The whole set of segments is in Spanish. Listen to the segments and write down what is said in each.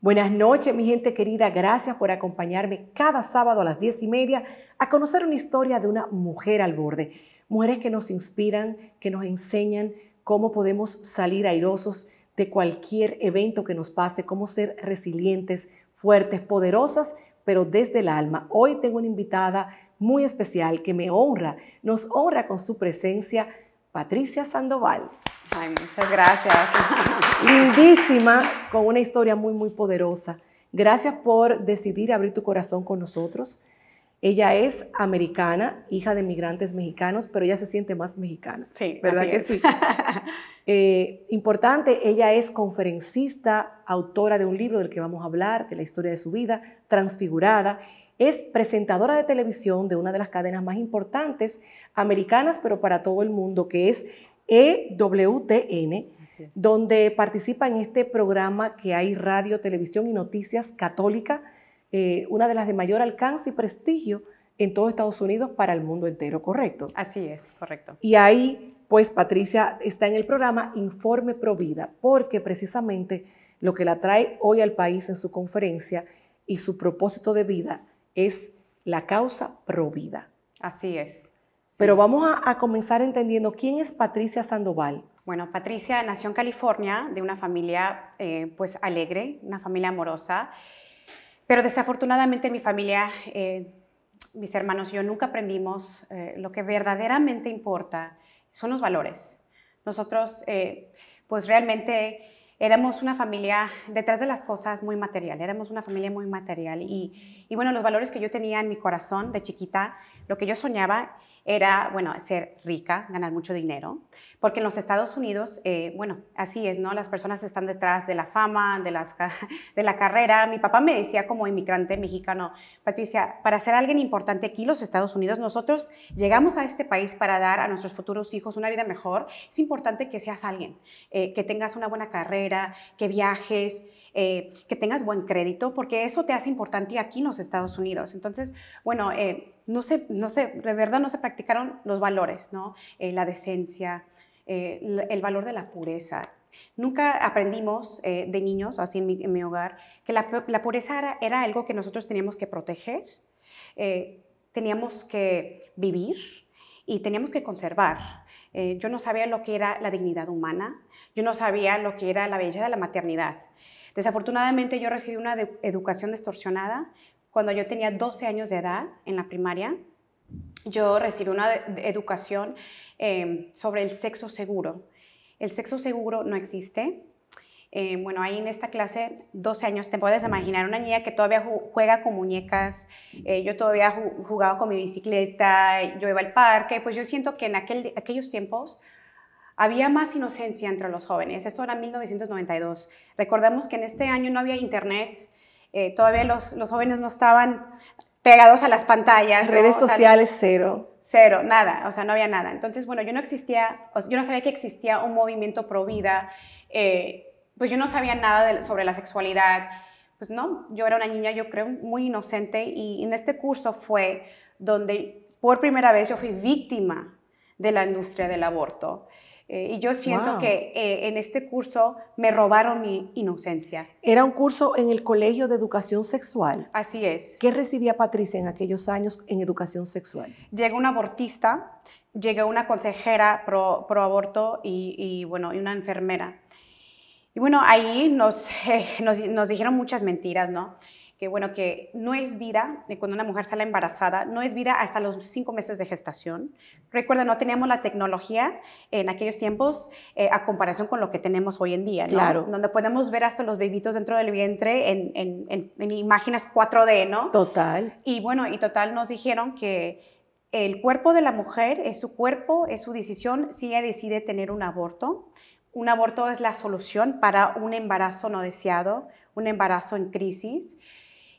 Buenas noches, mi gente querida. Gracias por acompañarme cada sábado a las diez y media a conocer una historia de una mujer al borde. Mujeres que nos inspiran, que nos enseñan cómo podemos salir airosos de cualquier evento que nos pase, cómo ser resilientes, fuertes, poderosas, pero desde el alma. Hoy tengo una invitada muy especial que me honra, nos honra con su presencia, Patricia Sandoval muchas gracias. Lindísima, con una historia muy, muy poderosa. Gracias por decidir abrir tu corazón con nosotros. Ella es americana, hija de migrantes mexicanos, pero ella se siente más mexicana. Sí, ¿verdad que sí? Eh, importante, ella es conferencista, autora de un libro del que vamos a hablar, de la historia de su vida, transfigurada. Es presentadora de televisión de una de las cadenas más importantes americanas, pero para todo el mundo, que es EWTN, donde participa en este programa que hay radio, televisión y noticias católica, eh, una de las de mayor alcance y prestigio en todos Estados Unidos para el mundo entero, ¿correcto? Así es, correcto. Y ahí, pues Patricia está en el programa Informe Provida porque precisamente lo que la trae hoy al país en su conferencia y su propósito de vida es la causa Provida Así es. Pero vamos a, comenzar entendiendo quién es Patricia Sandoval. Bueno, Patricia nació en California de una familia eh, pues alegre, una familia amorosa, pero desafortunadamente mi familia, eh, mis hermanos y yo nunca aprendimos eh, lo que verdaderamente importa, son los valores. Nosotros pues realmente éramos una familia detrás de las cosas muy material, éramos una familia muy material y, y bueno, los valores que yo tenía en mi corazón de chiquita, lo que yo soñaba, era, bueno, ser rica, ganar mucho dinero, porque en los Estados Unidos, eh, bueno, así es, ¿no? Las personas están detrás de la fama, de, las, de la carrera. Mi papá me decía como inmigrante mexicano, Patricia, para ser alguien importante aquí, en los Estados Unidos, nosotros llegamos a este país para dar a nuestros futuros hijos una vida mejor. Es importante que seas alguien, eh, que tengas una buena carrera, que viajes, eh, que tengas buen crédito, porque eso te hace importante aquí en los Estados Unidos. Entonces, bueno, eh, no, sé, no de verdad no se practicaron los valores, ¿no? Eh, la decencia, el valor de la pureza. Nunca aprendimos de niños, así en mi, hogar, que la, pureza era, algo que nosotros teníamos que proteger, teníamos que vivir y teníamos que conservar. yo no sabía lo que era la dignidad humana, yo no sabía lo que era la belleza de la maternidad. Desafortunadamente yo recibí una educación distorsionada cuando yo tenía 12 años de edad en la primaria. Yo recibí una educación em, sobre el sexo seguro. El sexo seguro no existe. Em, bueno, ahí en esta clase, 12 años, te puedes imaginar una niña que todavía juega con muñecas, eh, yo todavía jugado con mi bicicleta, yo iba al parque, pues yo siento que en aquellos tiempos había más inocencia entre los jóvenes. Esto era 1992. Recordemos que en este año no había internet, eh, todavía los, jóvenes no estaban pegados a las pantallas. Redes sociales cero. Cero, nada, o sea, no había nada. Entonces, bueno, yo no existía, yo no sabía que existía un movimiento pro vida, eh, pues yo no sabía nada sobre la sexualidad. Pues no, yo era una niña, yo creo, muy inocente y en este curso fue donde por primera vez yo fui víctima de la industria del aborto. Eh, y yo siento que eh, en este curso me robaron mi inocencia. Era un curso en el Colegio de Educación Sexual. Así es. ¿Qué recibía Patricia en aquellos años en educación sexual? Llegó una abortista, llegó una consejera pro, aborto y, bueno, y una enfermera. Y bueno, ahí nos dijeron muchas mentiras, ¿no? que bueno, que no es vida, eh, cuando una mujer sale embarazada, no es vida hasta los cinco meses de gestación. Recuerda, no teníamos la tecnología en aquellos tiempos eh, a comparación con lo que tenemos hoy en día, ¿no? Claro. Donde podemos ver hasta los bebitos dentro del vientre en, en imágenes 4D, ¿no? Total. Y bueno, y total nos dijeron que el cuerpo de la mujer es su cuerpo, es su decisión si ella decide tener un aborto. Un aborto es la solución para un embarazo no deseado, un embarazo en crisis.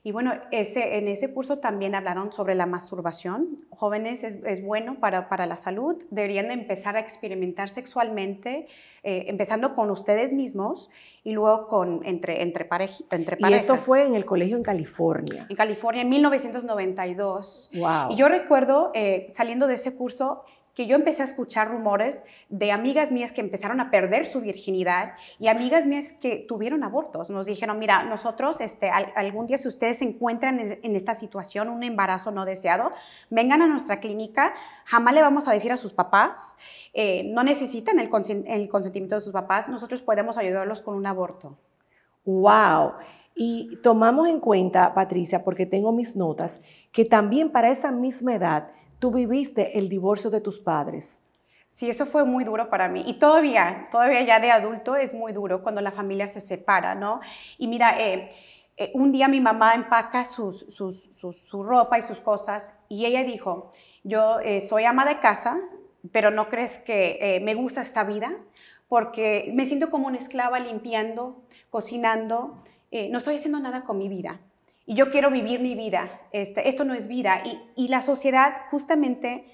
Y bueno, en ese curso también hablaron sobre la masturbación. Jóvenes es, bueno para, la salud, deberían empezar a experimentar sexualmente, eh, empezando con ustedes mismos y luego con, entre, entre, parejas. Y esto fue en el colegio en California. En California, en 1992. Wow. Y yo recuerdo eh, saliendo de ese curso, que yo empecé a escuchar rumores de amigas mías que empezaron a perder su virginidad y amigas mías que tuvieron abortos. Nos dijeron, mira, nosotros este, algún día si ustedes se encuentran en, esta situación, un embarazo no deseado, vengan a nuestra clínica, jamás le vamos a decir a sus papás, eh, no necesitan el, el consentimiento de sus papás, nosotros podemos ayudarlos con un aborto. ¡Wow! Y tomamos en cuenta, Patricia, porque tengo mis notas, que también para esa misma edad, tú viviste el divorcio de tus padres. Sí, eso fue muy duro para mí. Y todavía, todavía ya de adulto es muy duro cuando la familia se separa, ¿no? Y mira, eh, eh, un día mi mamá empaca sus, sus, su ropa y sus cosas y ella dijo, yo eh, soy ama de casa, pero no crees que me gusta esta vida porque me siento como una esclava limpiando, cocinando, no estoy haciendo nada con mi vida y yo quiero vivir mi vida, este, esto no es vida. Y, la sociedad justamente...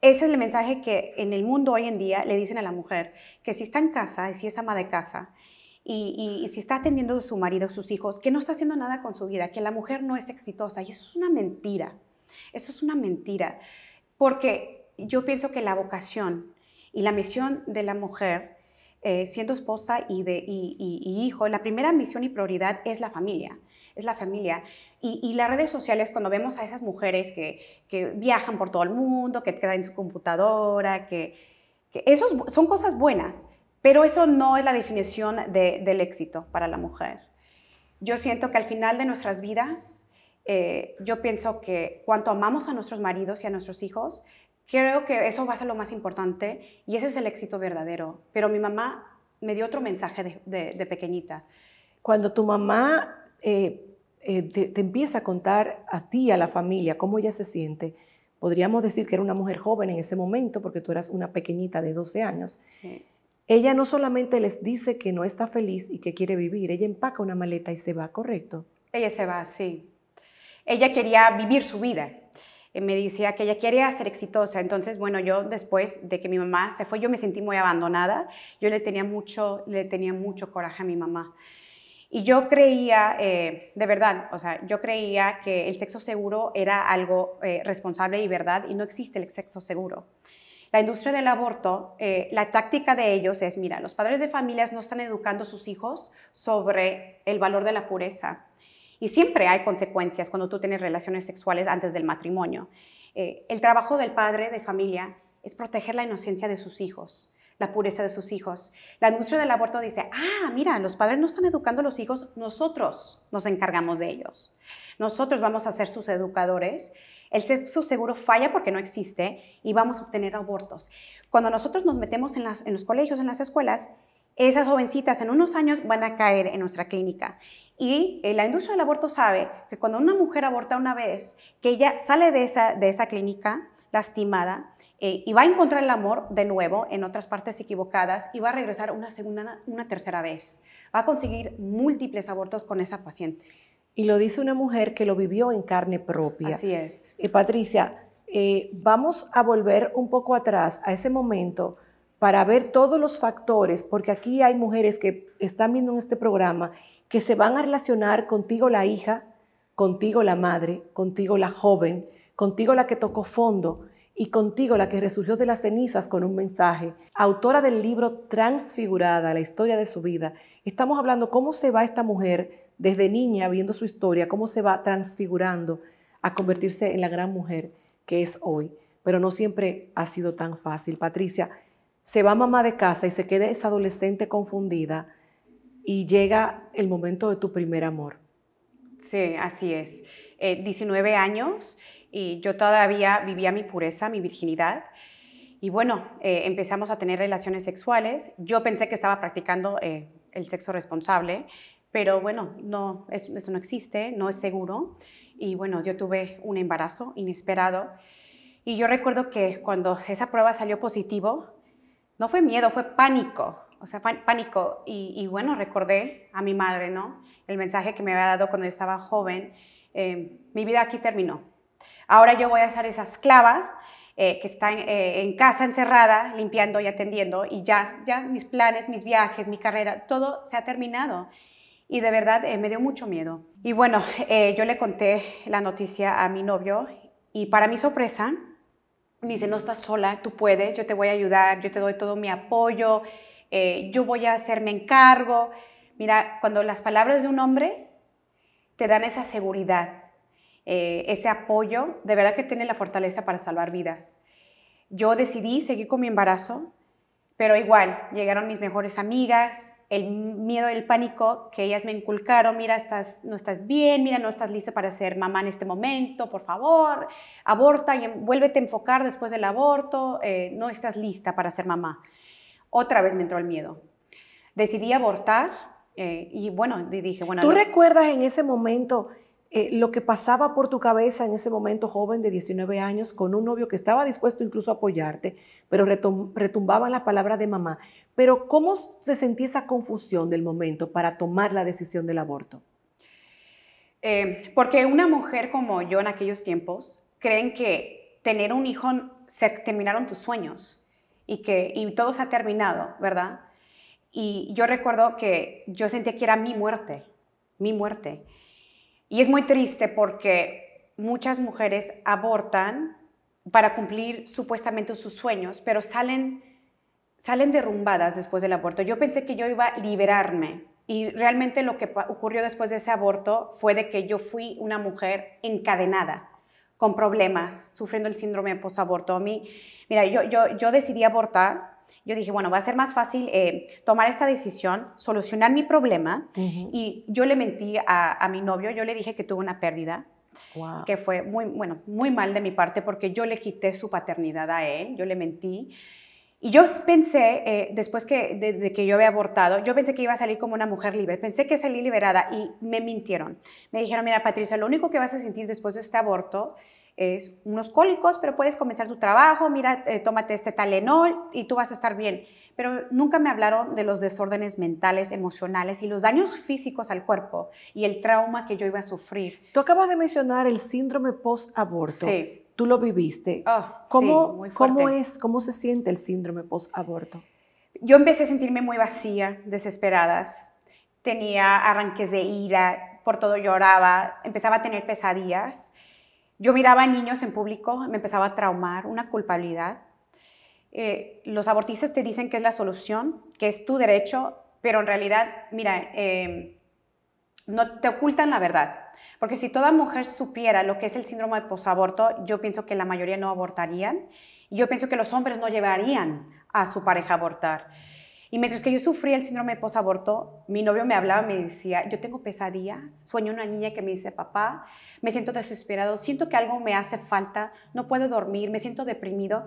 Ese es el mensaje que en el mundo hoy en día le dicen a la mujer, que si está en casa y si es ama de casa y, si está atendiendo a su marido, a sus hijos, que no está haciendo nada con su vida, que la mujer no es exitosa. Y eso es una mentira, eso es una mentira, porque yo pienso que la vocación y la misión de la mujer, eh, siendo esposa y, hijo, la primera misión y prioridad es la familia es la familia. Y, las redes sociales, cuando vemos a esas mujeres que, viajan por todo el mundo, que en su computadora, que, esos son cosas buenas, pero eso no es la definición del éxito para la mujer. Yo siento que al final de nuestras vidas, eh, yo pienso que cuanto amamos a nuestros maridos y a nuestros hijos, creo que eso va a ser lo más importante y ese es el éxito verdadero. Pero mi mamá me dio otro mensaje de pequeñita. Cuando tu mamá eh, eh, te, empieza a contar a ti, a la familia, cómo ella se siente. Podríamos decir que era una mujer joven en ese momento, porque tú eras una pequeñita de 12 años. Ella no solamente les dice que no está feliz y que quiere vivir, ella empaca una maleta y se va, ¿correcto? Ella se va, sí. Ella quería vivir su vida. Eh, me decía que ella quería ser exitosa. Entonces, bueno, yo después de que mi mamá se fue, yo me sentí muy abandonada. Yo le tenía mucho, le tenía mucho coraje a mi mamá. Y yo creía, eh, de verdad, o sea, yo creía que el sexo seguro era algo eh, responsable y verdad y no existe el sexo seguro. La industria del aborto, eh, la táctica de ellos es, mira, los padres de familias no están educando a sus hijos sobre el valor de la pureza. Y siempre hay consecuencias cuando tú tienes relaciones sexuales antes del matrimonio. el trabajo del padre de familia es proteger la inocencia de sus hijos la pureza de sus hijos. La industria del aborto dice, ah, mira, los padres no están educando a los hijos, nosotros nos encargamos de ellos. Nosotros vamos a ser sus educadores. El sexo seguro falla porque no existe y vamos a obtener abortos. Cuando nosotros nos metemos en, los colegios, en las escuelas, esas jovencitas en unos años van a caer en nuestra clínica. Y eh, la industria del aborto sabe que cuando una mujer aborta una vez, que ella sale de esa, de esa clínica lastimada, eh, y va a encontrar el amor de nuevo en otras partes equivocadas y va a regresar una segunda, una tercera vez. Va a conseguir múltiples abortos con esa paciente. Y lo dice una mujer que lo vivió en carne propia. Así es. Patricia, eh, vamos a volver un poco atrás a ese momento para ver todos los factores, porque aquí hay mujeres que están viendo en este programa que se van a relacionar contigo la hija, contigo la madre, contigo la joven, contigo la que tocó fondo y contigo la que resurgió de las cenizas con un mensaje, autora del libro Transfigurada, la historia de su vida. Estamos hablando cómo se va esta mujer desde niña viendo su historia, cómo se va transfigurando a convertirse en la gran mujer que es hoy. Pero no siempre ha sido tan fácil. Patricia, se va mamá de casa y se queda esa adolescente confundida y llega el momento de tu primer amor. Sí, así es. 19 eh, años y yo todavía vivía mi pureza, mi virginidad. Y bueno, eh, empezamos a tener relaciones sexuales. Yo pensé que estaba practicando eh, el sexo responsable, pero bueno, no, eso, no existe, no es seguro. Y bueno, yo tuve un embarazo inesperado. Y yo recuerdo que cuando esa prueba salió positivo, no fue miedo, fue pánico. O sea, pánico. Y, bueno, recordé a mi madre, ¿no? El mensaje que me había dado cuando yo estaba joven. Eh, mi vida aquí terminó. Ahora yo voy a ser esa esclava eh, que está eh, en, casa encerrada, limpiando y atendiendo, y ya, ya mis planes, mis viajes, mi carrera, todo se ha terminado. Y de verdad eh, me dio mucho miedo. Y bueno, yo le conté la noticia a mi novio y para mi sorpresa, me dice, no estás sola, tú puedes, yo te voy a ayudar, yo te doy todo mi apoyo, yo voy a hacerme encargo. Mira, cuando las palabras de un hombre te dan esa seguridad, eh, ese apoyo, de verdad que tiene la fortaleza para salvar vidas. Yo decidí seguir con mi embarazo, pero igual llegaron mis mejores amigas, el miedo, el pánico que ellas me inculcaron, mira, estás, no estás bien, mira, no estás lista para ser mamá en este momento, por favor, aborta y vuélvete a enfocar después del aborto, eh, no estás lista para ser mamá. Otra vez me entró el miedo. Decidí abortar eh, y bueno, dije, bueno... ¿Tú recuerdas en ese momento eh, lo que pasaba por tu cabeza en ese momento joven de 19 años con un novio que estaba dispuesto incluso a apoyarte, pero retumbaba retumbaban las palabras de mamá. Pero ¿cómo se sentía esa confusión del momento para tomar la decisión del aborto? Eh, porque una mujer como yo en aquellos tiempos creen que tener un hijo se terminaron tus sueños y que y todo se ha terminado, ¿verdad? Y yo recuerdo que yo sentía que era mi muerte, mi muerte. Y es muy triste porque muchas mujeres abortan para cumplir supuestamente sus sueños, pero salen, salen derrumbadas después del aborto. Yo pensé que yo iba a liberarme y realmente lo que ocurrió después de ese aborto fue de que yo fui una mujer encadenada, con problemas, sufriendo el síndrome posaborto. Mira, yo, yo, yo decidí abortar yo dije, bueno, va a ser más fácil eh, tomar esta decisión, solucionar mi problema. Y yo le mentí a, mi novio, yo le dije que tuve una pérdida. que fue muy bueno muy mal de mi parte porque yo le quité su paternidad a él yo le mentí y yo pensé, eh, después de, de, que yo había abortado, yo pensé que iba a salir como una mujer libre. Pensé que salí liberada y me mintieron. Me dijeron, mira, Patricia, lo único que vas a sentir después de este aborto es unos cólicos, pero puedes comenzar tu trabajo, mira, eh, tómate este Talenol y tú vas a estar bien. Pero nunca me hablaron de los desórdenes mentales, emocionales y los daños físicos al cuerpo y el trauma que yo iba a sufrir. Tú acabas de mencionar el síndrome post-aborto. Sí. Tú lo viviste. Ah, sí, muy ¿Cómo es, cómo se siente el síndrome post-aborto? Yo empecé a sentirme muy vacía, desesperadas. Tenía arranques de ira, por todo lloraba, empezaba a tener pesadillas yo miraba a niños en público, me empezaba a traumar, una culpabilidad. Eh, los abortistas te dicen que es la solución, que es tu derecho, pero en realidad, mira, em, no te ocultan la verdad. Porque si toda mujer supiera lo que es el síndrome de posaborto, yo pienso que la mayoría no abortarían. Y yo pienso que los hombres no llevarían a su pareja a abortar. Y mientras que yo sufría el síndrome posaborto, mi novio me hablaba, me decía, yo tengo pesadillas, sueño una niña que me dice, papá, me siento desesperado, siento que algo me hace falta, no puedo dormir, me siento deprimido.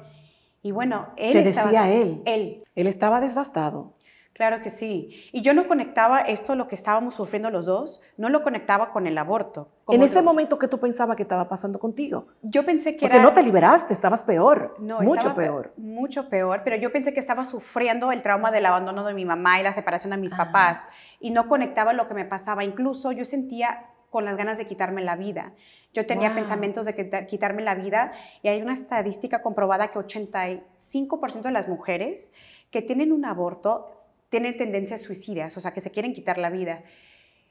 Y bueno, él... estaba, decía él. Él. Él estaba devastado. Claro que sí. Y yo no conectaba esto, lo que estábamos sufriendo los dos, no lo conectaba con el aborto. en ese momento que tú pensabas que estaba pasando contigo. Yo pensé que Porque no te liberaste, estabas peor. No, mucho peor. Mucho peor, pero yo pensé que estaba sufriendo el trauma del abandono de mi mamá y la separación de mis ah. papás. Y no conectaba lo que me pasaba. Incluso yo sentía con las ganas de quitarme la vida. Yo tenía pensamientos de quitarme la vida y hay una estadística comprobada que 85% de las mujeres que tienen un aborto tienen tendencias suicidas, o sea, que se quieren quitar la vida.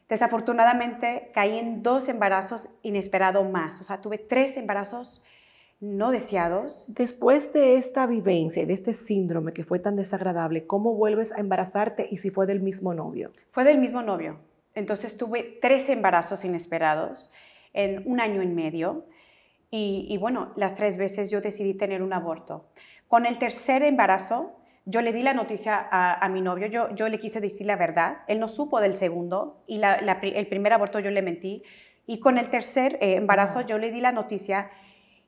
Desafortunadamente caí en dos embarazos inesperados más, o sea, tuve tres embarazos no deseados. Después de esta vivencia y de este síndrome que fue tan desagradable, ¿cómo vuelves a embarazarte y si fue del mismo novio? Fue del mismo novio. Entonces tuve tres embarazos inesperados en un año y medio y, y bueno, las tres veces yo decidí tener un aborto. Con el tercer embarazo, yo le di la noticia a, mi novio, yo, yo le quise decir la verdad, él no supo del segundo y el primer aborto yo le mentí y con el tercer eh, embarazo yo le di la noticia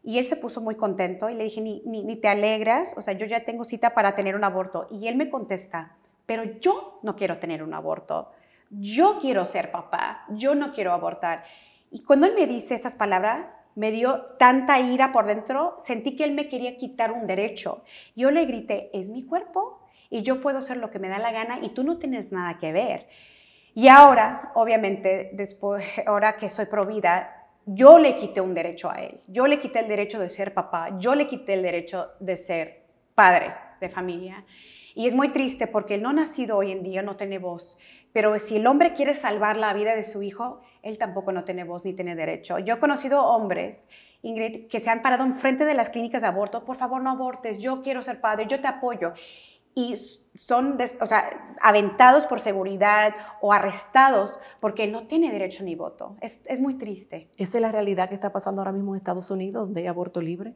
y él se puso muy contento y le dije, ni, ni te alegras, o sea, yo ya tengo cita para tener un aborto. Y él me contesta, pero yo no quiero tener un aborto, yo quiero ser papá, yo no quiero abortar. Y cuando él me dice estas palabras, me dio tanta ira por dentro, sentí que él me quería quitar un derecho. Yo le grité, es mi cuerpo y yo puedo hacer lo que me da la gana y tú no tienes nada que ver. Y ahora, obviamente, después, ahora que soy provida, yo le quité un derecho a él. Yo le quité el derecho de ser papá, yo le quité el derecho de ser padre de familia. Y es muy triste porque el no nacido hoy en día no tiene voz, pero si el hombre quiere salvar la vida de su hijo, él tampoco no tiene voz ni tiene derecho. Yo he conocido hombres, Ingrid, que se han parado enfrente de las clínicas de aborto, por favor no abortes, yo quiero ser padre, yo te apoyo. Y son o aventados por seguridad o arrestados porque no tiene derecho ni voto. Es, es muy triste. Esa es la realidad que está pasando ahora mismo en Estados Unidos, donde hay aborto libre.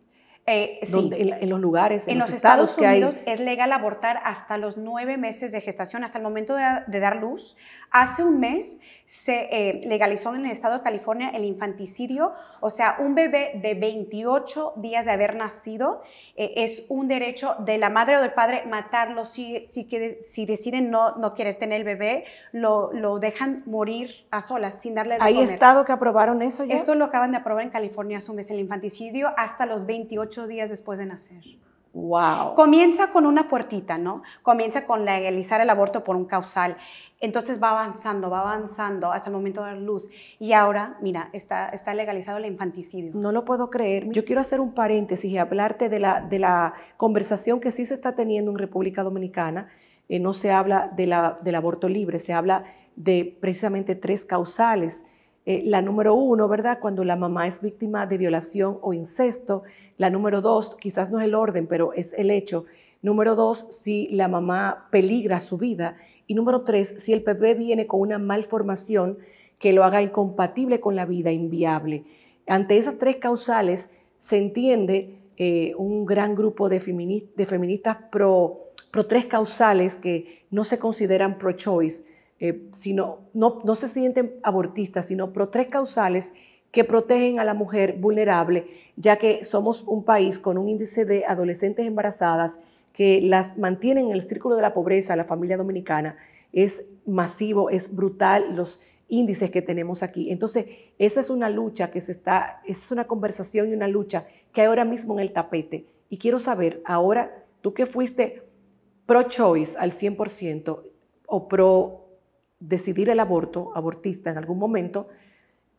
Eh, en, los lugares, en, los, estados, Unidos es legal abortar hasta los nueve meses de gestación, hasta el momento de, dar luz. Hace un mes se eh, legalizó en el estado de California el infanticidio, o sea, un bebé de 28 días de haber nacido eh, es un derecho de la madre o del padre matarlo si, si, si deciden no, no querer tener el bebé, lo, lo dejan morir a solas sin darle de ¿Hay estado que aprobaron eso ya? Esto lo acaban de aprobar en California hace un mes, el infanticidio hasta los 28 días después de nacer. Wow. Comienza con una puertita, ¿no? Comienza con legalizar el aborto por un causal. Entonces va avanzando, va avanzando hasta el momento de dar luz. Y ahora, mira, está, está legalizado el infanticidio. No lo puedo creer. Yo quiero hacer un paréntesis y hablarte de la, de la conversación que sí se está teniendo en República Dominicana. Eh, no se habla de la, del aborto libre, se habla de precisamente tres causales. Eh, la número uno, ¿verdad? Cuando la mamá es víctima de violación o incesto. La número dos, quizás no es el orden, pero es el hecho. Número dos, si la mamá peligra su vida. Y número tres, si el bebé viene con una malformación que lo haga incompatible con la vida, inviable. Ante esas tres causales se entiende eh, un gran grupo de, feministas, de feministas pro, pro, tres causales que no se consideran pro-choice, eh, sino no, no se sienten abortistas, sino pro tres causales que protegen a la mujer vulnerable, ya que somos un país con un índice de adolescentes embarazadas que las mantienen en el círculo de la pobreza, la familia dominicana, es masivo, es brutal los índices que tenemos aquí. Entonces, esa es una lucha que se está, es una conversación y una lucha que hay ahora mismo en el tapete. Y quiero saber, ahora, tú que fuiste pro-choice al 100% o pro decidir el aborto, abortista en algún momento,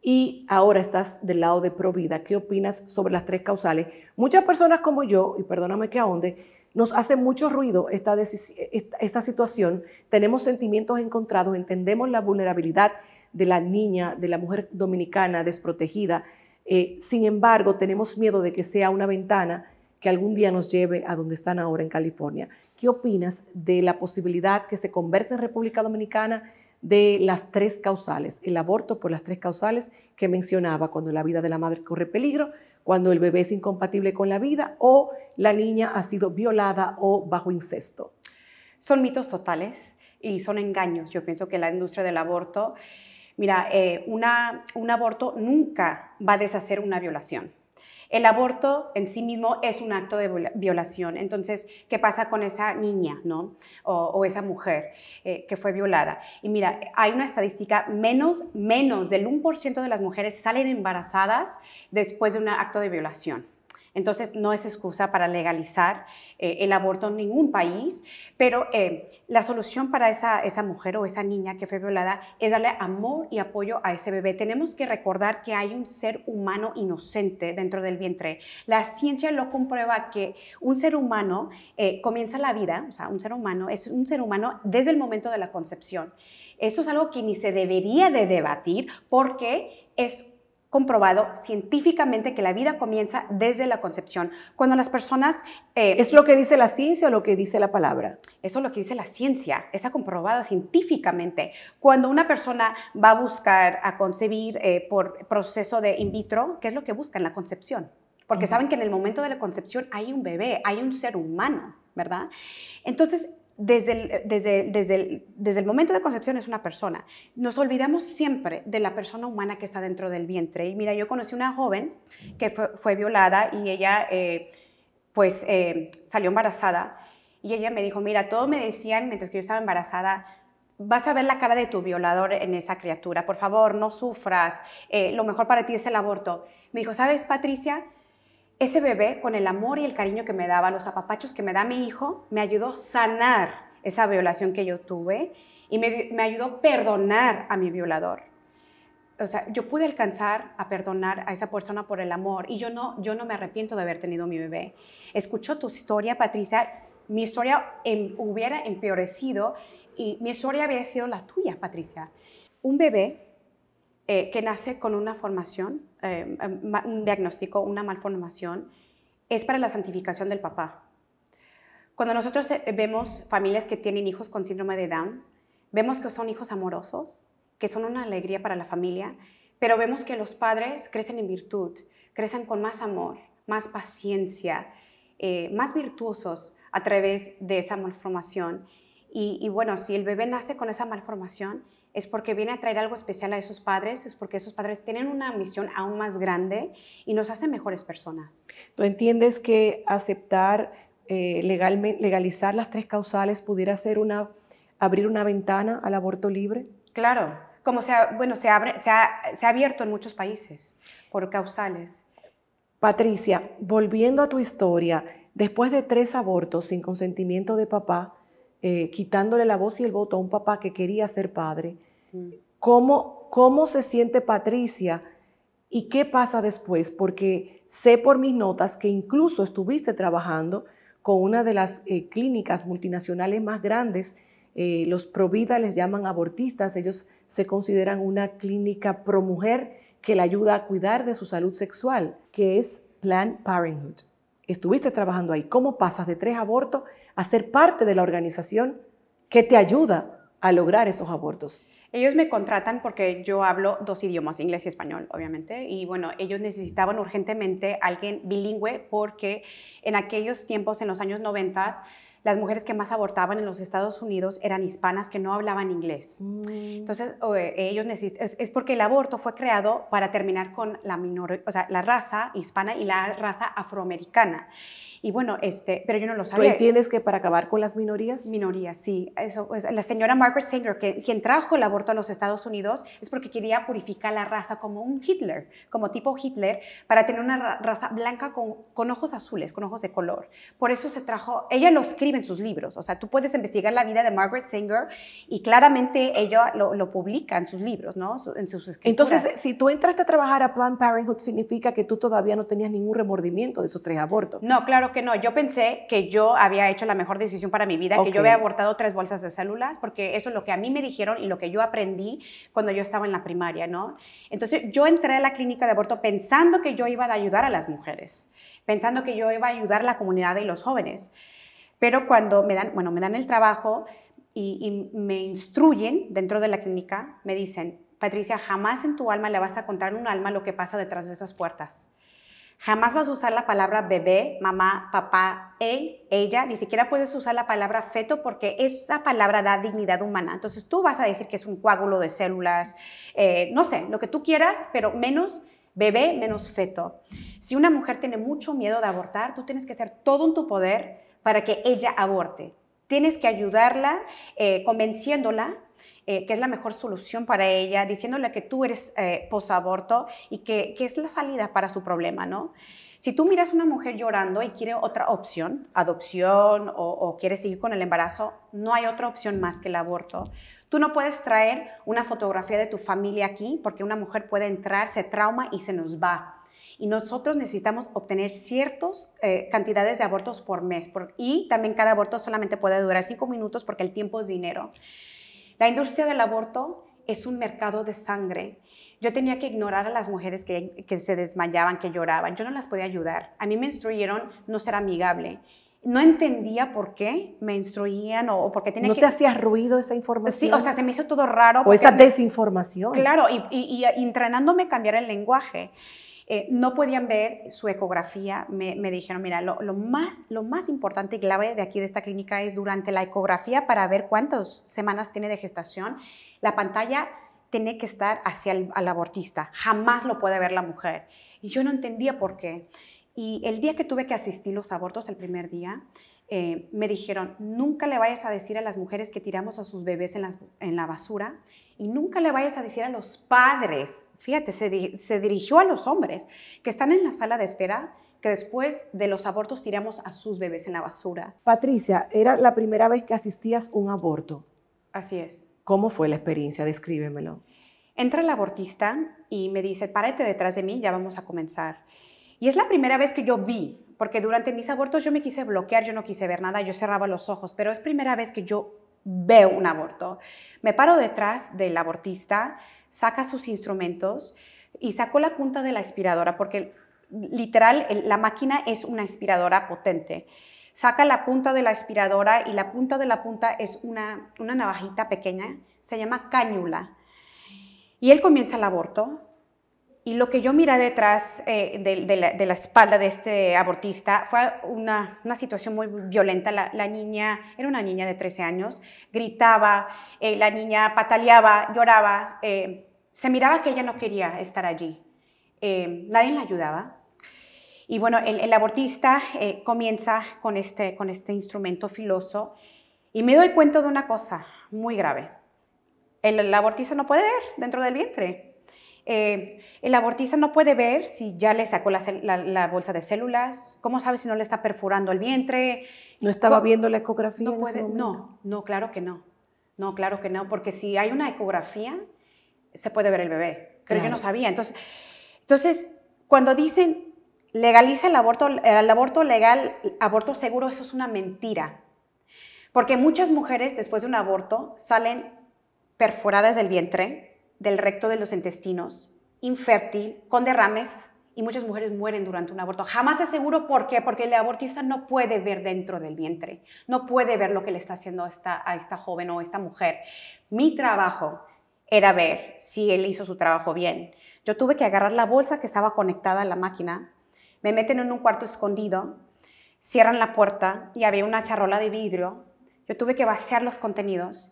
y ahora estás del lado de Provida. ¿Qué opinas sobre las tres causales? Muchas personas como yo, y perdóname que ahonde, nos hace mucho ruido esta, esta, situación, tenemos sentimientos encontrados, entendemos la vulnerabilidad de la niña, de la mujer dominicana desprotegida, eh, sin embargo tenemos miedo de que sea una ventana que algún día nos lleve a donde están ahora en California. ¿Qué opinas de la posibilidad que se converse en República Dominicana de las tres causales, el aborto por las tres causales que mencionaba, cuando la vida de la madre corre peligro, cuando el bebé es incompatible con la vida o la niña ha sido violada o bajo incesto. Son mitos totales y son engaños. Yo pienso que la industria del aborto, mira, eh, un aborto nunca va a deshacer una violación el aborto en sí mismo es un acto de violación. Entonces, ¿qué pasa con esa niña, O, esa mujer eh, que fue violada. Y mira, hay una estadística, menos, menos del 1% de las mujeres salen embarazadas después de un acto de violación. Entonces, no es excusa para legalizar eh, el aborto en ningún país, pero eh, la solución para esa, mujer o esa niña que fue violada es darle amor y apoyo a ese bebé. Tenemos que recordar que hay un ser humano inocente dentro del vientre. La ciencia lo comprueba que un ser humano eh, comienza la vida, o sea, un ser humano es un ser humano desde el momento de la concepción. Eso es algo que ni se debería de debatir porque es comprobado científicamente que la vida comienza desde la concepción. Cuando las personas... Eh, ¿Es lo que dice la ciencia o lo que dice la palabra? Eso es lo que dice la ciencia, está comprobado científicamente. Cuando una persona va a buscar a concebir eh, por proceso de in vitro, ¿qué es lo que busca en La concepción. Porque saben que en el momento de la concepción hay un bebé, hay un ser humano, ¿verdad? Entonces, desde el, momento de concepción es una persona. Nos olvidamos siempre de la persona humana que está dentro del vientre. Y mira, yo conocí una joven que fue, violada y ella eh, pues eh, salió embarazada. Y ella me dijo, mira, todo me decían mientras que yo estaba embarazada, vas a ver la cara de tu violador en esa criatura, por favor, no sufras, eh, lo mejor para ti es el aborto. Me dijo, ¿sabes, Patricia? ese bebé, con el amor y el cariño que me daba, los apapachos que me da mi hijo, me ayudó a sanar esa violación que yo tuve y me, ayudó a perdonar a mi violador. O sea, yo pude alcanzar a perdonar a esa persona por el amor y yo no, yo no me arrepiento de haber tenido mi bebé. Escuchó tu historia, Patricia. Mi historia em, hubiera empeorecido y mi historia había sido la tuya, Patricia. Un bebé eh, que nace con una formación, eh, em, un diagnóstico, una malformación, es para la santificación del papá. Cuando nosotros eh, vemos familias que tienen hijos con síndrome de Down, vemos que son hijos amorosos, que son una alegría para la familia, pero vemos que los padres crecen en virtud, crecen con más amor, más paciencia, más virtuosos a través de esa malformación. y bueno, si el bebé nace con esa malformación, es porque viene a traer algo especial a esos padres, es porque esos padres tienen una misión aún más grande y nos hacen mejores personas. ¿Tú entiendes que aceptar, eh, legalizar las tres causales pudiera ser abrir una ventana al aborto libre? Claro, como bueno, se ha abierto en muchos países por causales. Patricia, volviendo a tu historia, después de tres abortos sin consentimiento de papá, eh, quitándole la voz y el voto a un papá que quería ser padre. Mm. ¿Cómo, ¿Cómo se siente Patricia y qué pasa después? Porque sé por mis notas que incluso estuviste trabajando con una de las eh, clínicas multinacionales más grandes. Eh, los Provida les llaman abortistas, ellos se consideran una clínica pro mujer que le ayuda a cuidar de su salud sexual, que es Planned Parenthood. Estuviste trabajando ahí. ¿Cómo pasas de tres abortos a ser parte de la organización que te ayuda a lograr esos abortos. Ellos me contratan porque yo hablo dos idiomas, inglés y español, obviamente. Y bueno, ellos necesitaban urgentemente alguien bilingüe porque en aquellos tiempos, en los años 90, las mujeres que más abortaban en los Estados Unidos eran hispanas que no hablaban inglés. Mm. Entonces, eh, ellos necesitan, es, porque el aborto fue creado para terminar con la minor, o sea, la raza hispana y la raza afroamericana. Y bueno, este, pero yo no lo sabía. entiendes que para acabar con las minorías? Minorías, sí. Eso, la señora Margaret Sanger, quien trajo el aborto a los Estados Unidos, es porque quería purificar la raza como un Hitler, como tipo Hitler, para tener una raza blanca con, ojos azules, con ojos de color. Por eso se trajo, ella lo en sus libros. O sea, tú puedes investigar la vida de Margaret Singer y claramente ella lo, publica en sus libros, ¿no? En sus Entonces, eh, si tú entraste a trabajar a Planned Parenthood, significa que tú todavía no tenías ningún remordimiento de esos tres abortos. No, claro que no. Yo pensé que yo había hecho la mejor decisión para mi vida, que yo había abortado tres bolsas de células, porque eso es lo que a mí me dijeron y lo que yo aprendí cuando yo estaba en la primaria, ¿no? Entonces, yo entré a la clínica de aborto pensando que yo iba a ayudar a las mujeres, pensando que yo iba a ayudar a la comunidad y los jóvenes. Pero cuando me dan, bueno, me dan el trabajo y, me instruyen dentro de la clínica, me dicen, Patricia, jamás en tu alma le vas a contar a un alma lo que pasa detrás de esas puertas. Jamás vas a usar la palabra bebé, mamá, papá, él, ella. Ni siquiera puedes usar la palabra feto porque esa palabra da dignidad humana. Entonces tú vas a decir que es un coágulo de células, eh, no sé, lo que tú quieras, pero menos bebé, menos feto. Si una mujer tiene mucho miedo de abortar, tú tienes que hacer todo en tu poder para que ella aborte. Tienes que ayudarla, eh, convenciéndola eh, que es la mejor solución para ella, diciéndole que tú eres eh, posaborto y que, es la salida para su problema, ¿no? Si tú miras a una mujer llorando y quiere otra opción, adopción o, o quiere seguir con el embarazo, no hay otra opción más que el aborto. Tú no puedes traer una fotografía de tu familia aquí porque una mujer puede entrar, se trauma y se nos va y nosotros necesitamos obtener ciertas eh, cantidades de abortos por mes y también cada aborto solamente puede durar cinco minutos porque el tiempo es dinero. La industria del aborto es un mercado de sangre. Yo tenía que ignorar a las mujeres que, que se desmayaban, que lloraban. Yo no las podía ayudar. A mí me instruyeron no ser amigable no entendía por qué me instruían o, por qué tenía ¿No te hacías ruido esa información? Sí, o sea, se me hizo todo raro. O esa desinformación. Claro, y, y, y entrenándome a cambiar el lenguaje. Eh, no podían ver su ecografía. Me, dijeron, mira, lo, más, importante y clave de aquí de esta clínica es durante la ecografía para ver cuántas semanas tiene de gestación. La pantalla tiene que estar hacia el abortista. Jamás lo puede ver la mujer. Y yo no entendía por qué. Y el día que tuve que asistir los abortos, el primer día, eh, me dijeron, nunca le vayas a decir a las mujeres que tiramos a sus bebés en la basura y nunca le vayas a decir a los padres Fíjate, se, dirigió a los hombres que están en la sala de espera que después de los abortos tiramos a sus bebés en la basura. Patricia, era la primera vez que asistías a un aborto. Así es. ¿Cómo fue la experiencia? Descríbemelo. Entra el abortista y me dice, párate detrás de mí, ya vamos a comenzar. Y es la primera vez que yo vi, porque durante mis abortos yo me quise bloquear, yo no quise ver nada, yo cerraba los ojos, pero es primera vez que yo veo un aborto. Me paro detrás del abortista, saca sus instrumentos y sacó la punta de la aspiradora, porque literal la máquina es una aspiradora potente. Saca la punta de la aspiradora y la punta de la punta es una, una navajita pequeña, se llama cáñula. Y él comienza el aborto y lo que yo miré detrás eh, de, la, espalda de este abortista fue una, situación muy violenta. La, niña era una niña de 13 años, gritaba, eh, la niña pataleaba, lloraba. Eh, se miraba que ella no quería estar allí. nadie la ayudaba. Y bueno, el, abortista comienza este, con este, instrumento filoso y me doy cuenta de una cosa muy grave. el abortista no puede ver dentro del vientre eh, el abortista no puede ver si ya le sacó la, bolsa de células, cómo sabe si no le está perforando el vientre. ¿No estaba viendo la ecografía? No, puede, no, no, claro que no. No, claro que no, porque si hay una ecografía, se puede ver el bebé, pero yo no sabía. Entonces, entonces, cuando dicen legaliza el aborto, el aborto legal, aborto seguro, eso es una mentira. Porque muchas mujeres después de un aborto salen perforadas del vientre, del recto de los intestinos, infértil, con derrames, y muchas mujeres mueren durante un aborto. Jamás aseguro por qué, porque el abortista no puede ver dentro del vientre, no puede ver lo que le está haciendo a esta joven o esta mujer. Mi trabajo era ver si él hizo su trabajo bien. Yo tuve que agarrar la bolsa que estaba conectada a la máquina, me meten en un cuarto escondido, cierran la puerta y había una charola de vidrio. Yo tuve que vaciar los contenidos.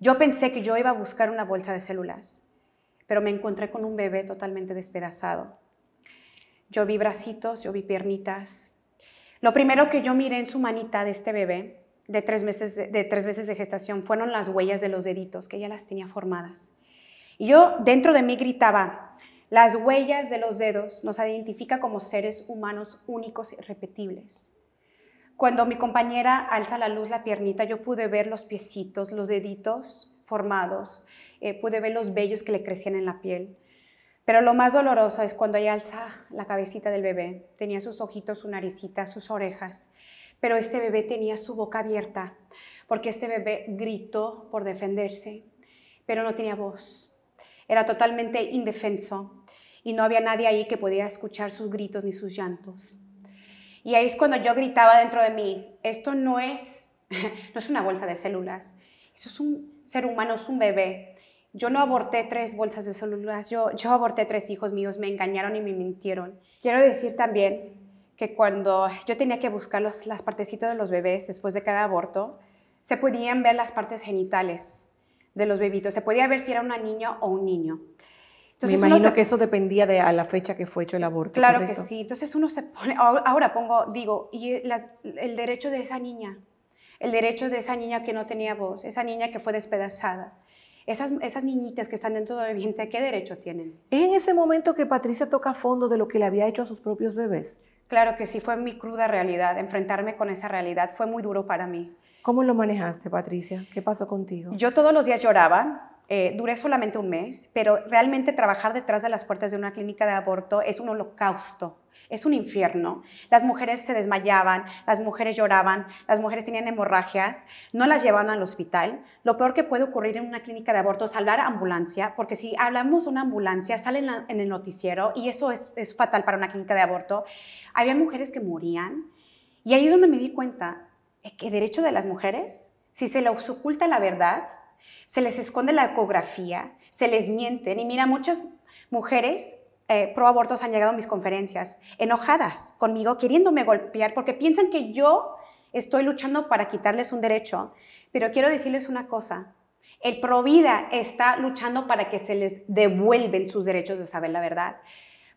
Yo pensé que yo iba a buscar una bolsa de células pero me encontré con un bebé totalmente despedazado. Yo vi bracitos, yo vi piernitas. Lo primero que yo miré en su manita de este bebé de tres meses de, gestación fueron las huellas de los deditos, que ya las tenía formadas. Y yo dentro de mí gritaba, las huellas de los dedos nos identifica como seres humanos únicos y repetibles. Cuando mi compañera alza la luz la piernita, yo pude ver los piecitos, los deditos, formados, eh, pude ver los vellos que le crecían en la piel. Pero lo más doloroso es cuando ella alza la cabecita del bebé. Tenía sus ojitos, su naricita, sus orejas. Pero este bebé tenía su boca abierta, porque este bebé gritó por defenderse, pero no tenía voz. Era totalmente indefenso y no había nadie ahí que podía escuchar sus gritos ni sus llantos. Y ahí es cuando yo gritaba dentro de mí, esto no es, no es una bolsa de células, eso es un ser humano es un bebé. Yo no aborté tres bolsas de células, yo, yo aborté tres hijos míos, me engañaron y me mintieron. Quiero decir también que cuando yo tenía que buscar las partecitas de los bebés después de cada aborto, se podían ver las partes genitales de los bebitos, se podía ver si era una niña o un niño. Entonces, Me imagino que eso dependía de a la fecha que fue hecho el aborto. Claro que sí. Entonces uno se pone, ahora pongo, digo, y el derecho de esa niña, el derecho de esa niña que no tenía voz, esa niña que fue despedazada. Esas, niñitas que están dentro del vientre, ¿qué derecho tienen? ¿Es en ese momento que Patricia toca a fondo de lo que le había hecho a sus propios bebés? Claro que sí, fue mi cruda realidad. Enfrentarme con esa realidad fue muy duro para mí. ¿Cómo lo manejaste, Patricia? ¿Qué pasó contigo? Yo todos los días lloraba, eh, duré solamente un mes, pero realmente trabajar detrás de las puertas de una clínica de aborto es un holocausto es un infierno. Las mujeres se desmayaban, las mujeres lloraban, las mujeres tenían hemorragias, no las llevaban al hospital. Lo peor que puede ocurrir en una clínica de aborto es hablar ambulancia, porque si hablamos una ambulancia, salen en, el noticiero y eso es, es fatal para una clínica de aborto. Había mujeres que morían y ahí es donde me di cuenta que el derecho de las mujeres, si se les oculta la verdad, se les esconde la ecografía, se les mienten y mira, muchas mujeres eh, pro-abortos han llegado a mis conferencias, enojadas conmigo, queriéndome golpear, porque piensan que yo estoy luchando para quitarles un derecho. Pero quiero decirles una cosa, el Provida está luchando para que se les devuelven sus derechos de saber la verdad.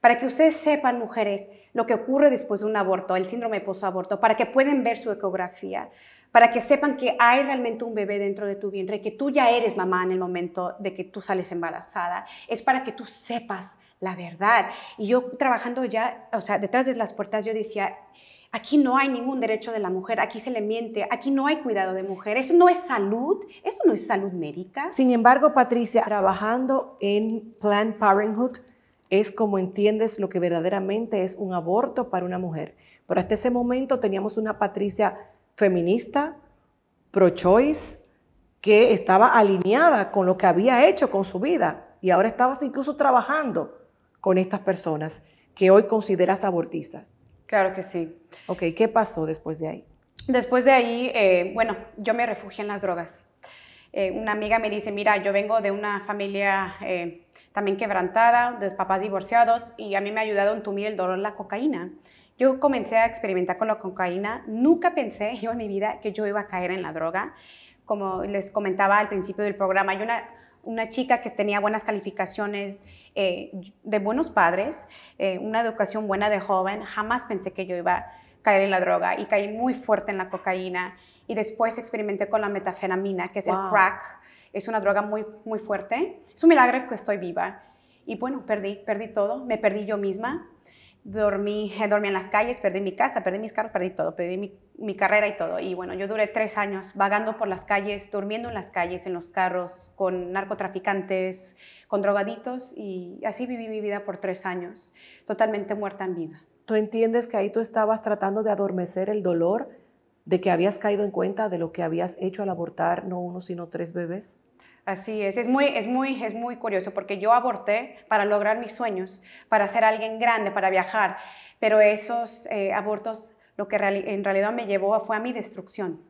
Para que ustedes sepan, mujeres, lo que ocurre después de un aborto, el síndrome post-aborto para que puedan ver su ecografía, para que sepan que hay realmente un bebé dentro de tu vientre y que tú ya eres mamá en el momento de que tú sales embarazada. Es para que tú sepas la verdad. Y yo trabajando ya, o sea, detrás de las puertas yo decía, aquí no hay ningún derecho de la mujer, aquí se le miente, aquí no hay cuidado de mujeres, eso no es salud, eso no es salud médica. Sin embargo, Patricia, trabajando en Planned Parenthood es como entiendes lo que verdaderamente es un aborto para una mujer. Pero hasta ese momento teníamos una Patricia feminista, pro-choice, que estaba alineada con lo que había hecho con su vida y ahora estabas incluso trabajando con estas personas que hoy consideras abortistas? Claro que sí. Ok, ¿qué pasó después de ahí? Después de ahí, eh, bueno, yo me refugié en las drogas. Eh, una amiga me dice, mira, yo vengo de una familia eh, también quebrantada, de papás divorciados, y a mí me ha ayudado a entumir el dolor la cocaína. Yo comencé a experimentar con la cocaína, nunca pensé yo en mi vida que yo iba a caer en la droga. Como les comentaba al principio del programa, hay una chica que tenía buenas calificaciones, eh, de buenos padres, eh, una educación buena de joven, jamás pensé que yo iba a caer en la droga y caí muy fuerte en la cocaína y después experimenté con la metafenamina, que es el crack, es una droga muy, muy fuerte. Es un milagro que estoy viva. Y bueno, perdí, perdí todo, me perdí yo misma dormí, eh, dormí en las calles, perdí mi casa, perdí mis carros, perdí todo, perdí mi, mi, carrera y todo. Y bueno, yo duré tres años vagando por las calles, durmiendo en las calles, en los carros, con narcotraficantes, con drogaditos y así viví mi vida por tres años, totalmente muerta en vida. ¿Tú entiendes que ahí tú estabas tratando de adormecer el dolor de que habías caído en cuenta de lo que habías hecho al abortar no uno, sino tres bebés? Así es, es muy, es, muy, es muy curioso porque yo aborté para lograr mis sueños, para ser alguien grande, para viajar, pero esos eh, abortos lo que en realidad me llevó fue a mi destrucción.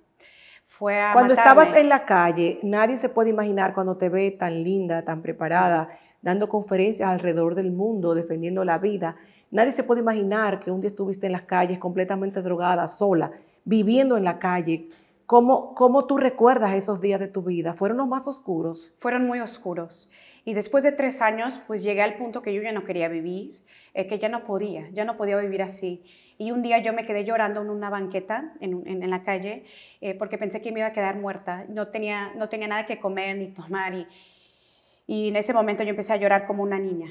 Fue cuando estabas en la calle, nadie se puede imaginar cuando te ve tan linda, tan preparada, dando conferencias alrededor del mundo, defendiendo la vida. Nadie se puede imaginar que un día estuviste en las calles completamente drogada, sola, viviendo en la calle, ¿Cómo, ¿Cómo, tú recuerdas esos días de tu vida? ¿Fueron los más oscuros? Fueron muy oscuros. Y después de tres años, pues llegué al punto que yo ya no quería vivir, eh, que ya no podía, ya no podía vivir así. Y un día yo me quedé llorando en una banqueta, en, la calle, eh, porque pensé que me iba a quedar muerta. No tenía, no tenía nada que comer ni tomar. Y, y en ese momento yo empecé a llorar como una niña.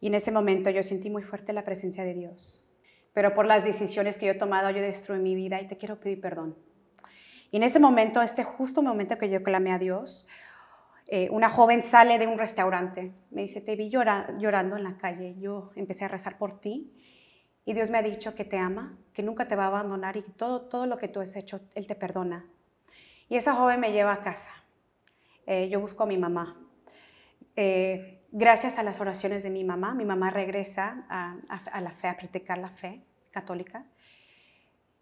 Y en ese momento yo sentí muy fuerte la presencia de Dios. Pero por las decisiones que yo he tomado, yo destruí mi vida y te quiero pedir perdón y en ese momento, este justo momento que yo clamé a Dios, eh, una joven sale de un restaurante. Me dice, te vi llorando en la calle. Yo empecé a rezar por ti y Dios me ha dicho que te ama, que nunca te va a abandonar y todo, todo lo que tú has hecho, Él te perdona. Y esa joven me lleva a casa. Eh, yo busco a mi mamá. Eh, gracias a las oraciones de mi mamá, mi mamá regresa a, la fe, a practicar la fe católica.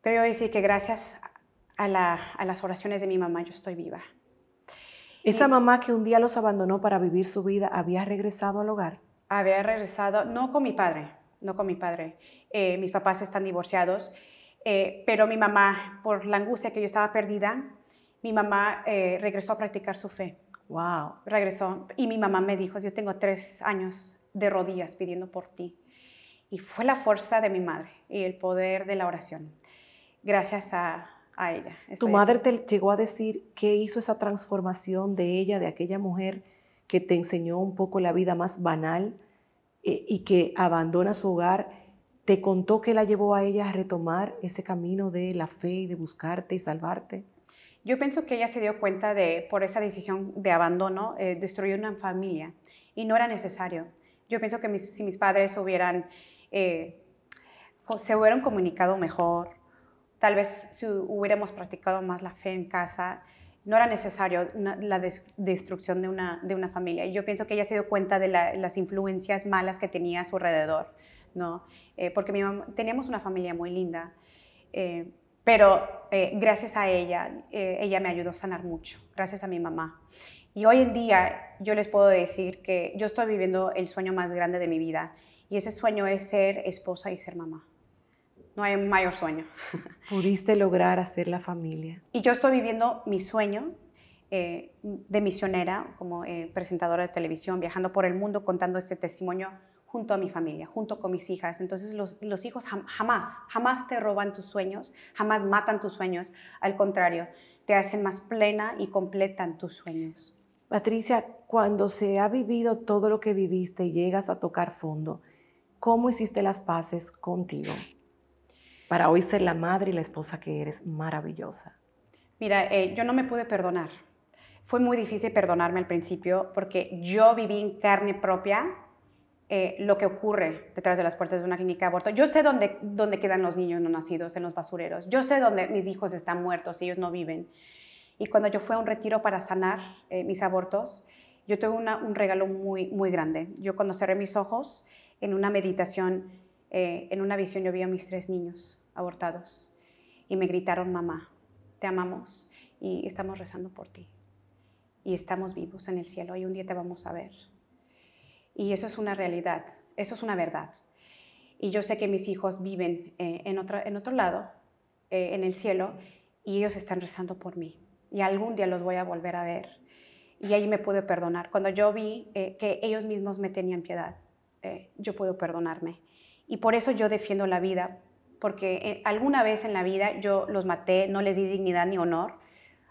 Pero yo voy a decir que gracias a, las oraciones de mi mamá, yo estoy viva. Esa mamá que un día los abandonó para vivir su vida, ¿había regresado al hogar? Había regresado, no con mi padre, no con mi padre. Eh, mis papás están divorciados, eh, pero mi mamá, por la angustia que yo estaba perdida, mi mamá eh, regresó a practicar su fe. Wow. Regresó y mi mamá me dijo, yo tengo tres años de rodillas pidiendo por ti. Y fue la fuerza de mi madre y el poder de la oración. Gracias a, ella. ¿Tu madre te llegó a decir qué hizo esa transformación de ella, de aquella mujer que te enseñó un poco la vida más banal eh, y que abandona su hogar? ¿Te contó qué la llevó a ella a retomar ese camino de la fe y de buscarte y salvarte? Yo pienso que ella se dio cuenta de, por esa decisión de abandono, eh, destruyó una familia y no era necesario. Yo pienso que si mis padres hubieran, eh, se hubieran comunicado mejor, Tal vez si hubiéramos practicado más la fe en casa, no era necesario la destrucción de una, de una familia. yo pienso que ella se dio cuenta de las influencias malas que tenía a su alrededor, ¿no? Eh, porque mi teníamos una familia muy linda, eh, pero eh, gracias a ella, ella me ayudó a sanar mucho, gracias a mi mamá. Y hoy en día yo les puedo decir que yo estoy viviendo el sueño más grande de mi vida y ese sueño es ser esposa y ser mamá no hay mayor sueño. Pudiste lograr hacer la familia. Y yo estoy viviendo mi sueño eh, de misionera, como eh, presentadora de televisión, viajando por el mundo contando este testimonio junto a mi familia, junto con mis hijas. Entonces los, hijos jamás, jamás te roban tus sueños, jamás matan tus sueños. Al contrario, te hacen más plena y completan tus sueños. Patricia, cuando se ha vivido todo lo que viviste y llegas a tocar fondo, ¿cómo hiciste las paces contigo? para hoy ser la madre y la esposa que eres maravillosa? Mira, eh, yo no me pude perdonar. Fue muy difícil perdonarme al principio porque yo viví en carne propia eh, lo que ocurre detrás de las puertas de una clínica de aborto. Yo sé dónde, quedan los niños no nacidos, en los basureros. Yo sé dónde mis hijos están muertos, ellos no viven. Y cuando yo fui a un retiro para sanar eh, mis abortos, yo tuve un regalo muy, muy grande. Yo cuando cerré mis ojos, en una meditación, en una visión, yo vi a mis tres niños abortados. Y me gritaron, mamá, te amamos y estamos rezando por ti. Y estamos vivos en el cielo y un día te vamos a ver. Y eso es una realidad, eso es una verdad. Y yo sé que mis hijos viven eh, en, otro, lado, eh, en el cielo, y ellos están rezando por mí. Y algún día los voy a volver a ver. Y ahí me pude perdonar. Cuando yo vi eh, que ellos mismos me tenían piedad, yo puedo perdonarme. Y por eso yo defiendo la vida, porque eh, alguna vez en la vida yo los maté, no les di dignidad ni honor,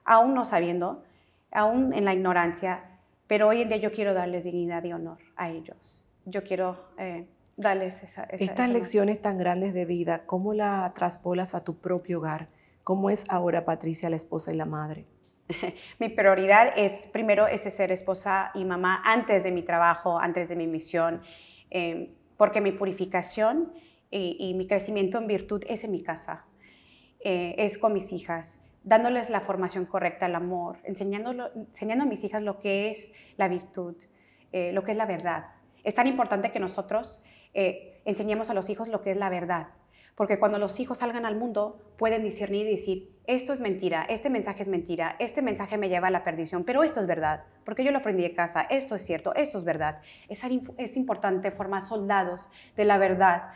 aún no sabiendo, aún en la ignorancia, pero hoy en día yo quiero darles dignidad y honor a ellos. Yo quiero eh, darles esa... Estas lecciones tan grandes de vida, ¿cómo las traspolas a tu propio hogar? ¿Cómo es ahora Patricia, la esposa y la madre? mi prioridad es, primero, es ser esposa y mamá antes de mi trabajo, antes de mi misión, eh, porque mi purificación y, mi crecimiento en virtud es en mi casa, eh, es con mis hijas, dándoles la formación correcta, el amor, enseñando a mis hijas lo que es la virtud, eh, lo que es la verdad. Es tan importante que nosotros eh, enseñemos a los hijos lo que es la verdad, porque cuando los hijos salgan al mundo pueden discernir y decir, esto es mentira, este mensaje es mentira, este mensaje me lleva a la perdición, pero esto es verdad, porque yo lo aprendí en casa, esto es cierto, esto es verdad. es importante formar soldados de la verdad,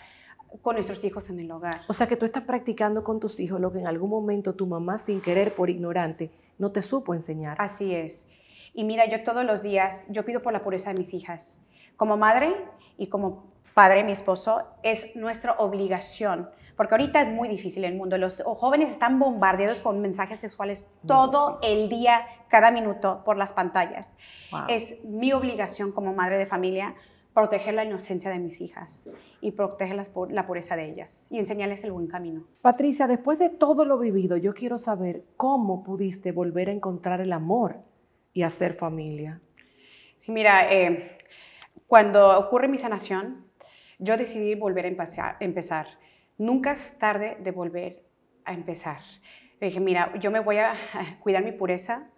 con nuestros hijos en el hogar. O sea que tú estás practicando con tus hijos lo que en algún momento tu mamá, sin querer, por ignorante, no te supo enseñar. Así es. Y mira, yo todos los días, yo pido por la pureza de mis hijas. Como madre y como padre, mi esposo, es nuestra obligación. Porque ahorita es muy difícil el mundo. Los jóvenes están bombardeados con mensajes sexuales todo el día, cada minuto, por las pantallas. Es mi obligación como madre de familia proteger la inocencia de mis hijas y proteger la pureza de ellas y enseñarles el buen camino. Patricia, después de todo lo vivido, yo quiero saber cómo pudiste volver a encontrar el amor y hacer familia. Sí, mira, eh, cuando ocurre mi sanación, yo decidí volver a empezar. Nunca es tarde de volver a empezar. dije, mira, yo me voy a cuidar mi pureza,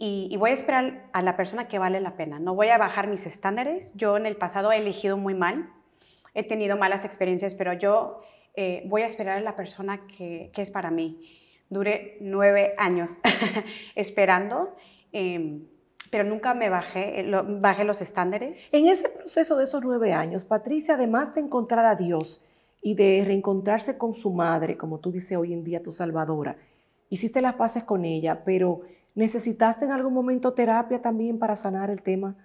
y, voy a esperar a la persona que vale la pena. No voy a bajar mis estándares. Yo en el pasado he elegido muy mal, he tenido malas experiencias, pero yo eh, voy a esperar a la persona que, es para mí. Duré nueve años esperando. Em, pero nunca me bajé, eh, bajé los estándares. En ese proceso de esos nueve años, Patricia, además de encontrar a Dios y de reencontrarse con su madre, como tú dices hoy en día, tu salvadora, hiciste las paces con ella, pero ¿Necesitaste en algún momento terapia también para sanar el tema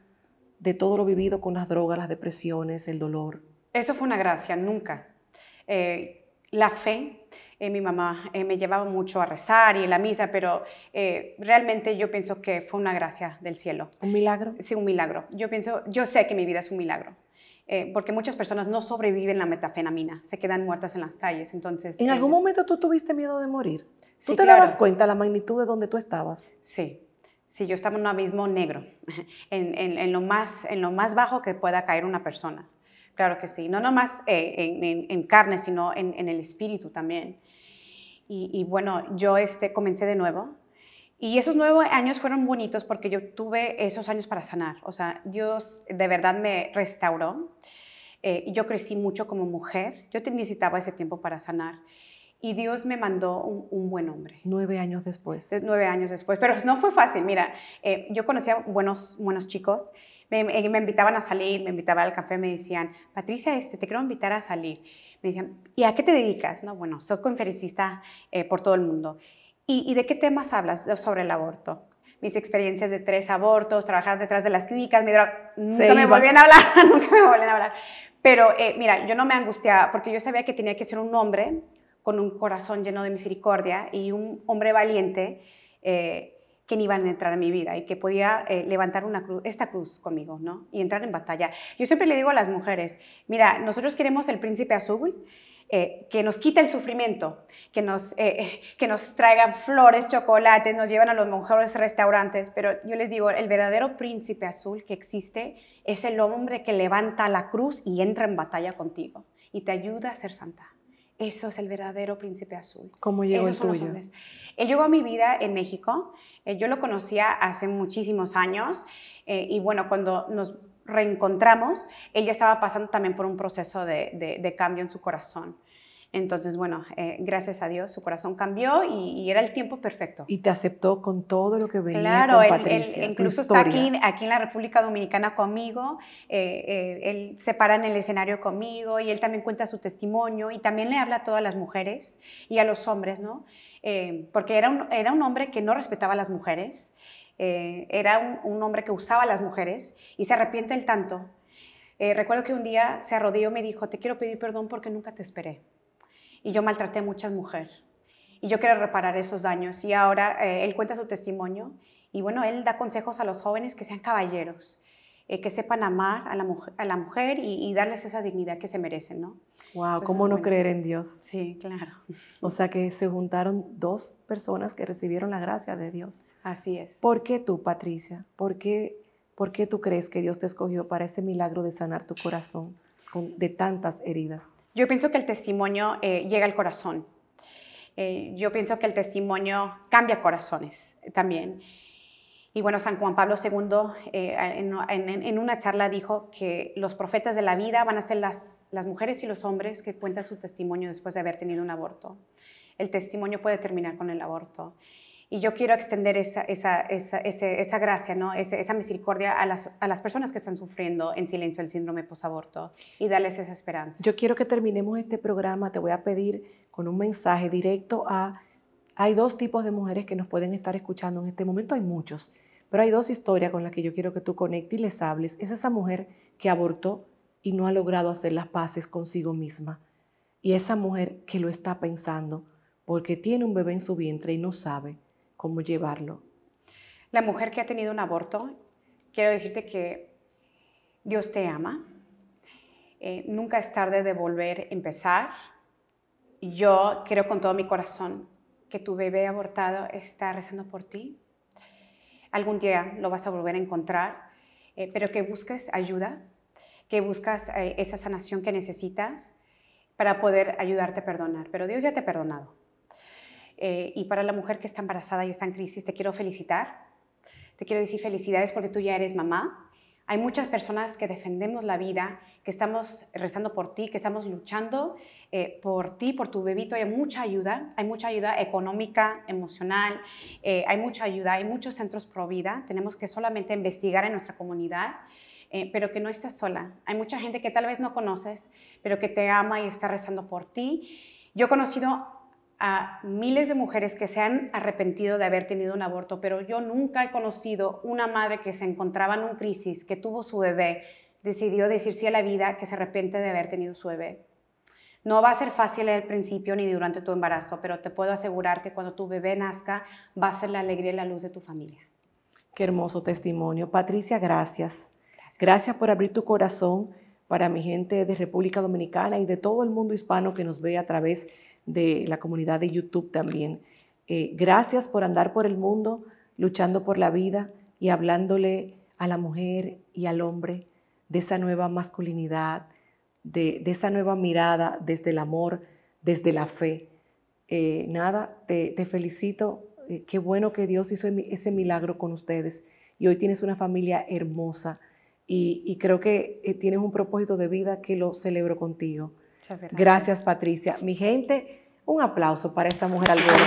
de todo lo vivido con las drogas, las depresiones, el dolor? Eso fue una gracia, nunca. Eh, la fe, en eh, mi mamá eh, me llevaba mucho a rezar y a la misa, pero realmente yo pienso que fue una gracia del cielo. ¿Un milagro? Sí, un milagro. Yo pienso, yo sé que mi vida es un milagro. porque muchas personas no sobreviven la metafenamina, se quedan muertas en las calles. Entonces, ¿en algún momento tú tuviste miedo de morir? Si te claro. cuenta la magnitud de donde tú estabas? Sí, sí, yo estaba en un abismo negro, en, lo, más, en lo más bajo que pueda caer una persona. Claro que sí, no nomás eh, en, carne, sino en, el espíritu también. Y, bueno, yo este, comencé de nuevo. Y esos nueve años fueron bonitos porque yo tuve esos años para sanar. O sea, Dios de verdad me restauró. Eh, yo crecí mucho como mujer. Yo necesitaba ese tiempo para sanar y Dios me mandó un, buen hombre. Nueve años después. nueve años después, pero no fue fácil, mira, eh, yo conocía buenos, buenos chicos, me, eh, invitaban a salir, me invitaban al café, me decían, Patricia, este, te quiero invitar a salir. Me decían, ¿y a qué te dedicas? No, bueno, soy conferencista eh, por todo el mundo. ¿Y, de qué temas hablas sobre el aborto? mis experiencias de tres abortos, trabajar detrás de las clínicas, nunca me volvían a hablar, nunca me volvían a hablar. Pero mira, yo no me angustiaba porque yo sabía que tenía que ser un hombre con un corazón lleno de misericordia y un hombre valiente eh, que ni iban a entrar en mi vida y que podía eh, levantar una cruz, esta cruz conmigo, ¿no? Y entrar en batalla. Yo siempre le digo a las mujeres, mira, nosotros queremos el príncipe azul, eh, que nos quita el sufrimiento, que nos, que nos traigan flores, chocolates, nos llevan a los mejores restaurantes, pero yo les digo, el verdadero príncipe azul que existe es el hombre que levanta la cruz y entra en batalla contigo y te ayuda a ser santa. Eso es el verdadero príncipe azul. ¿Cómo llegó el tuyo? Él llegó a mi vida en México. Eh, yo lo conocía hace muchísimos años. Eh, y bueno, cuando nos reencontramos, él ya estaba pasando también por un proceso de cambio en su corazón. Entonces, bueno, eh, gracias a Dios, su corazón cambió y, era el tiempo perfecto. Y te aceptó con todo lo que venía. Claro, con Patricia, incluso está aquí, aquí, en la República Dominicana conmigo, eh, eh, él se para en el escenario conmigo y él también cuenta su testimonio y también le habla a todas las mujeres y a los hombres, ¿no? porque era un, era un hombre que no respetaba a las mujeres, era un, hombre que usaba a las mujeres y se arrepiente el tanto. recuerdo que un día se arrodilló y me dijo, te quiero pedir perdón porque nunca te esperé y yo maltraté a muchas mujeres. Y yo quiero reparar esos daños. Y ahora eh, él cuenta su testimonio y bueno, él da consejos a los jóvenes que sean caballeros, eh, que sepan amar a la, mujer, y, darles esa dignidad que se merecen, ¿no? Wow, ¿cómo no creer en Dios? Sí, claro. O sea que se juntaron dos personas que recibieron la gracia de Dios. Así es. ¿Por qué tú, Patricia? ¿Por qué, por qué tú crees que Dios te escogió para ese milagro de sanar tu corazón de tantas heridas? Yo pienso que el testimonio eh, llega al corazón. Eh, yo pienso que el testimonio cambia corazones también. Y bueno, San Juan Pablo II eh, en, una charla dijo que los profetas de la vida van a ser las, las mujeres y los hombres que cuentan su testimonio después de haber tenido un aborto. El testimonio puede terminar con el aborto. Y yo quiero extender esa, gracia, esa misericordia a las, a las, personas que están sufriendo en silencio el síndrome posaborto y darles esa esperanza. Yo quiero que terminemos este programa, te voy a pedir con un mensaje directo a... Hay dos tipos de mujeres que nos pueden estar escuchando en este momento, hay muchos, pero hay dos historias con las que yo quiero que tú conectes y les hables. Es esa mujer que abortó y no ha logrado hacer las paces consigo misma. Y esa mujer que lo está pensando porque tiene un bebé en su vientre y no sabe cómo llevarlo. La mujer que ha tenido un aborto, quiero decirte que Dios te ama. Eh, nunca es tarde de volver a empezar. Yo creo con todo mi corazón que tu bebé abortado está rezando por ti. Algún día lo vas a volver a encontrar, eh, pero que busques ayuda, que buscas eh, esa sanación que necesitas para poder ayudarte a perdonar. Pero Dios ya te ha perdonado. Eh, y para la mujer que está embarazada y está en crisis, te quiero felicitar. Te quiero decir felicidades porque tú ya eres mamá. Hay muchas personas que defendemos la vida, que estamos rezando por ti, que estamos luchando eh, por ti, por tu bebito. Hay mucha ayuda, hay mucha ayuda económica, emocional, eh, hay mucha ayuda, hay muchos centros pro vida. Tenemos que solamente investigar en nuestra comunidad, pero que no estás sola. Hay mucha gente que tal vez no conoces, pero que te ama y está rezando por ti. Yo he conocido a miles de mujeres que se han arrepentido de haber tenido un aborto, pero yo nunca he conocido una madre que se encontraba en un crisis, que tuvo su bebé, decidió decir sí a la vida, que se arrepiente de haber tenido su bebé. No va a ser fácil al principio ni durante tu embarazo, pero te puedo asegurar que cuando tu bebé nazca va a ser la alegría y la luz de tu familia. Qué hermoso testimonio. Patricia, gracias. Gracias, por abrir tu corazón para mi gente de República Dominicana y de todo el mundo hispano que nos ve a través de de la comunidad de YouTube también. Eh, gracias por andar por el mundo, luchando por la vida y hablándole a la mujer y al hombre de esa nueva masculinidad, de, esa nueva mirada desde el amor, desde la fe. Eh, nada, te, felicito. Eh, qué bueno que Dios hizo ese milagro con ustedes. Y hoy tienes una familia hermosa y creo que tienes un propósito de vida que lo celebro contigo. Muchas gracias. Gracias, Patricia. Mi gente, un aplauso para esta mujer al borde.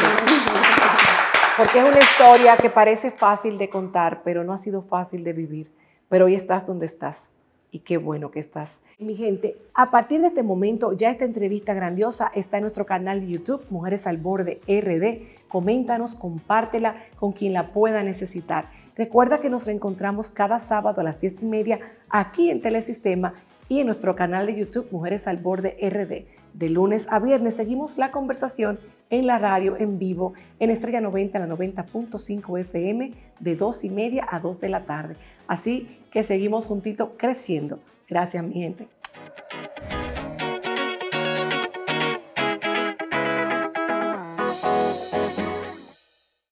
Porque es una historia que parece fácil de contar, pero no ha sido fácil de vivir. Pero hoy estás donde estás. Y qué bueno que estás. Mi gente, a partir de este momento ya esta entrevista grandiosa está en nuestro canal de YouTube, Mujeres al Borde RD. Coméntanos, compártela con quien la pueda necesitar. Recuerda que nos reencontramos cada sábado a las 10 y media aquí en Telesistema y en nuestro canal de YouTube Mujeres al Borde RD. De lunes a viernes seguimos la conversación en la radio en vivo en Estrella 90, la 90.5 FM, de 2 y media a 2 de la tarde. Así que seguimos juntito creciendo. Gracias, mi gente.